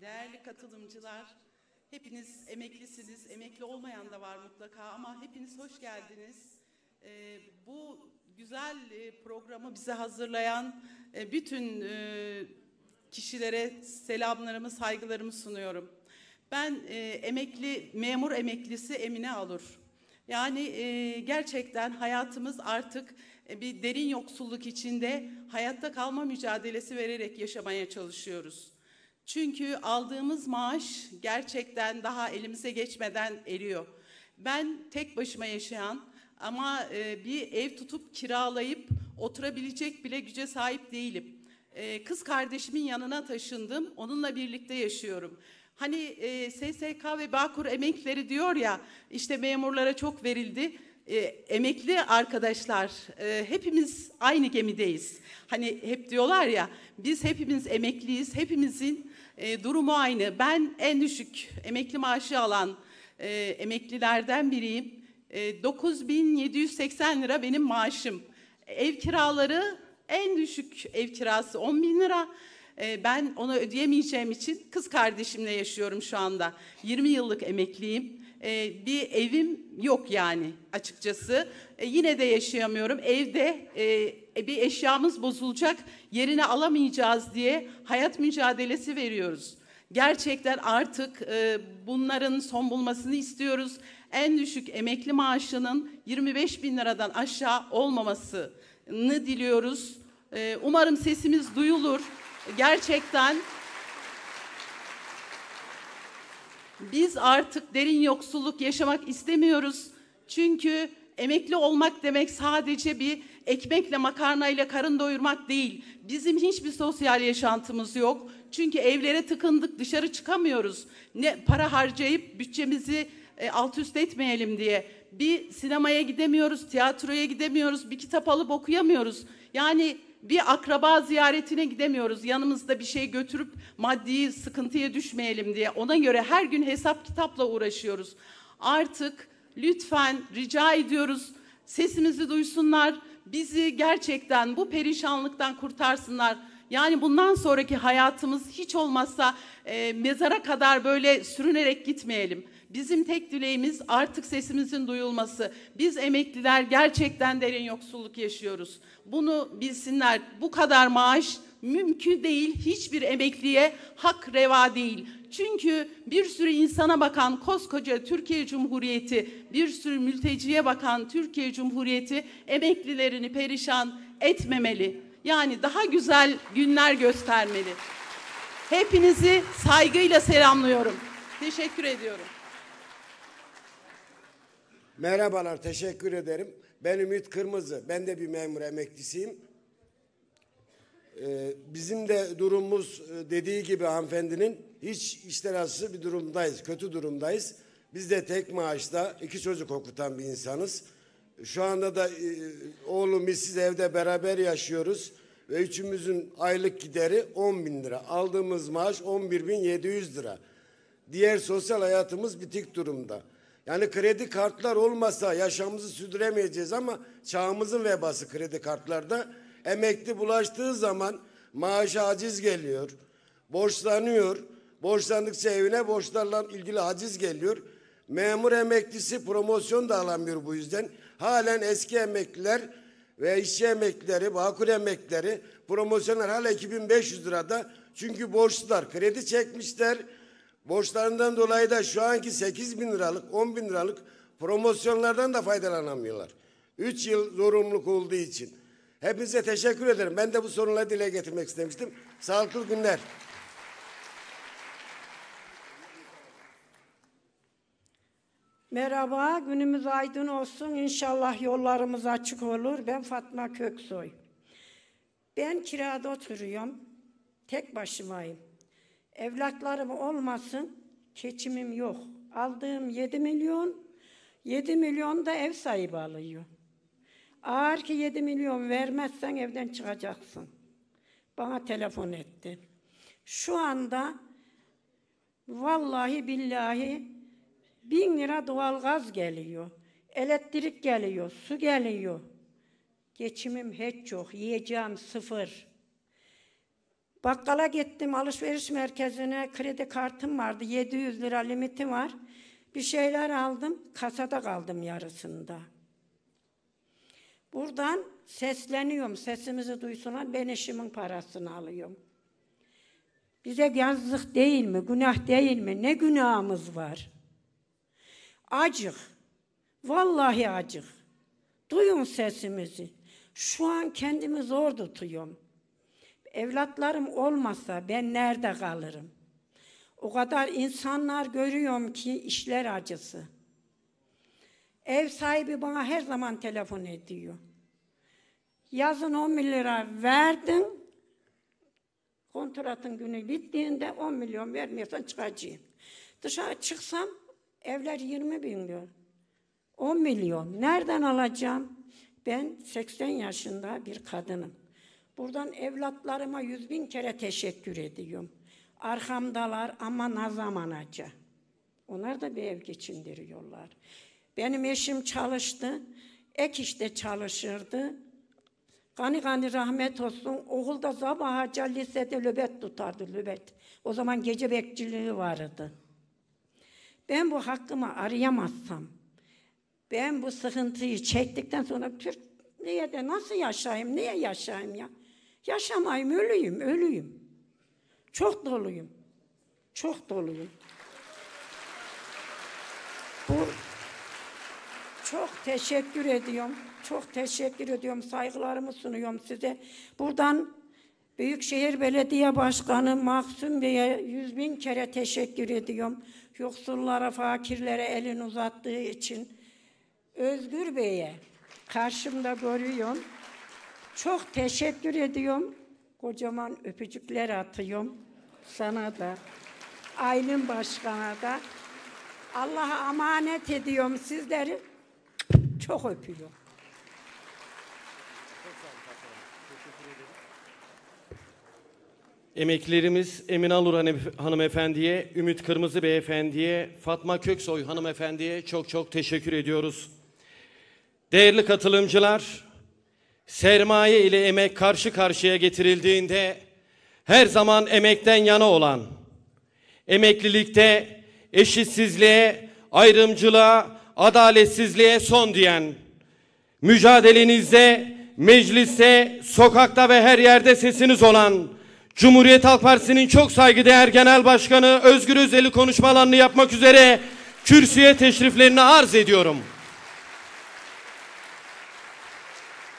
değerli katılımcılar, hepiniz emeklisiniz, emekli olmayan da var mutlaka ama hepiniz hoş geldiniz. E, bu güzel e, programı bize hazırlayan e, bütün e, kişilere selamlarımı, saygılarımı sunuyorum. Ben e, emekli, memur emeklisi Emine Alur. Yani e, gerçekten hayatımız artık e, bir derin yoksulluk içinde hayatta kalma mücadelesi vererek yaşamaya çalışıyoruz. Çünkü aldığımız maaş gerçekten daha elimize geçmeden eriyor. Ben tek başıma yaşayan ama e, bir ev tutup kiralayıp oturabilecek bile güce sahip değilim. E, kız kardeşimin yanına taşındım. Onunla birlikte yaşıyorum. Hani e, SSK ve Bağkur emekleri diyor ya işte memurlara çok verildi e, emekli arkadaşlar e, hepimiz aynı gemideyiz. Hani hep diyorlar ya biz hepimiz emekliyiz, hepimizin e, durumu aynı. Ben en düşük emekli maaşı alan e, emeklilerden biriyim. E, 9780 lira benim maaşım. Ev kiraları en düşük ev kirası 10 bin lira. E, ben onu ödeyemeyeceğim için kız kardeşimle yaşıyorum şu anda. 20 yıllık emekliyim e, bir evim yok yani açıkçası. E, yine de yaşayamıyorum. Evde e, e bir eşyamız bozulacak, yerine alamayacağız diye hayat mücadelesi veriyoruz. Gerçekten artık e, bunların son bulmasını istiyoruz. En düşük emekli maaşının 25 bin liradan aşağı olmamasını diliyoruz. E, umarım sesimiz duyulur. Gerçekten Biz artık derin yoksulluk yaşamak istemiyoruz. Çünkü emekli olmak demek sadece bir ekmekle makarnayla karın doyurmak değil. Bizim hiçbir sosyal yaşantımız yok. Çünkü evlere tıkındık, dışarı çıkamıyoruz. Ne para harcayıp bütçemizi e, alt üst etmeyelim diye. Bir sinemaya gidemiyoruz, tiyatroya gidemiyoruz, bir kitap alıp okuyamıyoruz. Yani bir akraba ziyaretine gidemiyoruz. Yanımızda bir şey götürüp maddi sıkıntıya düşmeyelim diye. Ona göre her gün hesap kitapla uğraşıyoruz. Artık lütfen rica ediyoruz sesimizi duysunlar. Bizi gerçekten bu perişanlıktan kurtarsınlar. Yani bundan sonraki hayatımız hiç olmazsa e, mezara kadar böyle sürünerek gitmeyelim. Bizim tek dileğimiz artık sesimizin duyulması. Biz emekliler gerçekten derin yoksulluk yaşıyoruz. Bunu bilsinler. Bu kadar maaş mümkün değil. Hiçbir emekliye hak reva değil. Çünkü bir sürü insana bakan koskoca Türkiye Cumhuriyeti, bir sürü mülteciye bakan Türkiye Cumhuriyeti emeklilerini perişan etmemeli. Yani daha güzel günler göstermeli. Hepinizi saygıyla selamlıyorum. Teşekkür ediyorum. Merhabalar, teşekkür ederim. Ben Ümit Kırmızı, ben de bir memur emeklisiyim. Ee, bizim de durumumuz e, dediği gibi hanımefendinin hiç işler arası bir durumdayız, kötü durumdayız. Biz de tek maaşta iki çocuk okutan bir insanız. Şu anda da e, oğlum biz siz evde beraber yaşıyoruz ve üçümüzün aylık gideri 10 bin lira. Aldığımız maaş 11 bin 700 lira. Diğer sosyal hayatımız bitik durumda. Yani kredi kartlar olmasa yaşamımızı sürdüremeyeceğiz ama çağımızın vebası kredi kartlarda. Emekli bulaştığı zaman maaşa aciz geliyor, borçlanıyor. Borçlandıkça evine borçlarla ilgili aciz geliyor. Memur emeklisi promosyon da alamıyor bu yüzden. Halen eski emekliler ve işçi emeklileri, bakur emeklileri promosyonlar hala 2500 lirada. Çünkü borçlular kredi çekmişler Borçlarından dolayı da şu anki 8 bin liralık, 10 bin liralık promosyonlardan da faydalanamıyorlar. 3 yıl zorunluluk olduğu için. Hepinize teşekkür ederim. Ben de bu sorunla dile getirmek istemiştim. Sağlıklı günler. Merhaba, günümüz aydın olsun. İnşallah yollarımız açık olur. Ben Fatma Köksoy. Ben kirada oturuyorum. Tek başımayım. Evlatlarım olmasın, geçimim yok. Aldığım 7 milyon, 7 milyon da ev sahibi alıyor. Ağır ki 7 milyon vermezsen evden çıkacaksın. Bana telefon etti. Şu anda vallahi billahi bin lira doğalgaz geliyor. Elektrik geliyor, su geliyor. Geçimim hiç yok, yiyeceğim sıfır. Bakkala gittim alışveriş merkezine kredi kartım vardı 700 lira limiti var. Bir şeyler aldım kasada kaldım yarısında. Buradan sesleniyorum sesimizi duysunlar ben işimin parasını alıyorum. Bize yazlık değil mi günah değil mi ne günahımız var? Acık vallahi acık duyun sesimizi. Şu an kendimi zor tutuyorum. Evlatlarım olmasa ben nerede kalırım? O kadar insanlar görüyorum ki işler acısı. Ev sahibi bana her zaman telefon ediyor. Yazın 10 lira verdin, kontratın günü bittiğinde 10 milyon vermiyorsan çıkacağım. Dışarı çıksam evler 20 bin diyor. 10 milyon. Nereden alacağım? Ben 80 yaşında bir kadınım. Buradan evlatlarıma yüz bin kere teşekkür ediyorum. Arkamdalar ama ne zaman acı? Onlar da bir ev geçindiriyorlar. Benim eşim çalıştı. Ek işte çalışırdı. Gani gani rahmet olsun. Oğul da sabah acı lisede löbet tutardı löbet. O zaman gece bekçiliği vardı. Ben bu hakkımı arayamazsam, ben bu sıkıntıyı çektikten sonra Türk niye de nasıl yaşayayım, niye yaşayayım ya? Yaşamayım, ölüyüm, ölüyüm. Çok doluyum. Çok doluyum. Bu çok teşekkür ediyorum. Çok teşekkür ediyorum. Saygılarımı sunuyorum size. Buradan Büyükşehir Belediye Başkanı Mahsun Bey'e yüz bin kere teşekkür ediyorum. Yoksullara, fakirlere elin uzattığı için. Özgür Bey'e karşımda görüyorum. Çok teşekkür ediyorum. Kocaman öpücükler atıyorum sana da. Aylin Başkan'a da. Allah'a emanet ediyorum sizleri. Çok öpüyorum. Emeklerimiz Emin Alur hanımefendiye, Ümit Kırmızı beyefendiye, Fatma Köksoy hanımefendiye çok çok teşekkür ediyoruz. Değerli katılımcılar, sermaye ile emek karşı karşıya getirildiğinde her zaman emekten yana olan, emeklilikte eşitsizliğe, ayrımcılığa, adaletsizliğe son diyen, mücadelenizde, mecliste, sokakta ve her yerde sesiniz olan Cumhuriyet Halk Partisi'nin çok saygıdeğer Genel Başkanı Özgür Özel'i konuşma alanını yapmak üzere kürsüye teşriflerini arz ediyorum.''